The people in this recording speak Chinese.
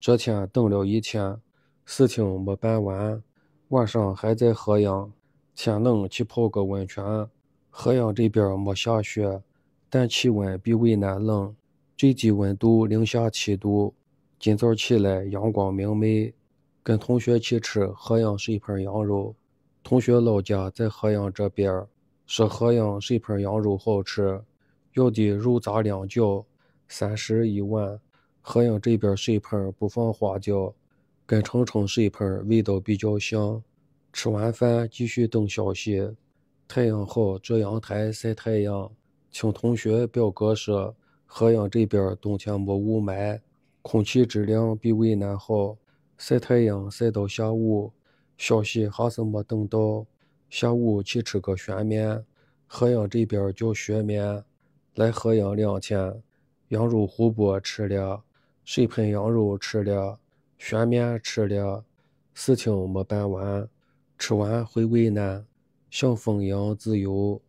昨天等了一天，事情没办完。晚上还在河阳，天冷去泡个温泉。河阳这边没下雪，但气温比渭南冷，最低温度零下七度。今早起来阳光明媚，跟同学去吃河阳水盆羊肉。同学老家在河阳这边，说河阳水盆羊肉好吃，要的肉杂两角，三十一碗。河阳这边水盆不放花椒，跟城城水盆味道比较像。吃完饭继续等消息，太阳好，坐阳台晒太阳。听同学表哥说，河阳这边冬天没雾霾，空气质量比渭南好。晒太阳晒到下午，消息还是没等到。下午去吃个旋面，河阳这边叫削面。来河阳两天，羊肉胡拨吃了。水盆羊肉吃了，悬面吃了，事情没办完，吃完回渭南，像风一样自由。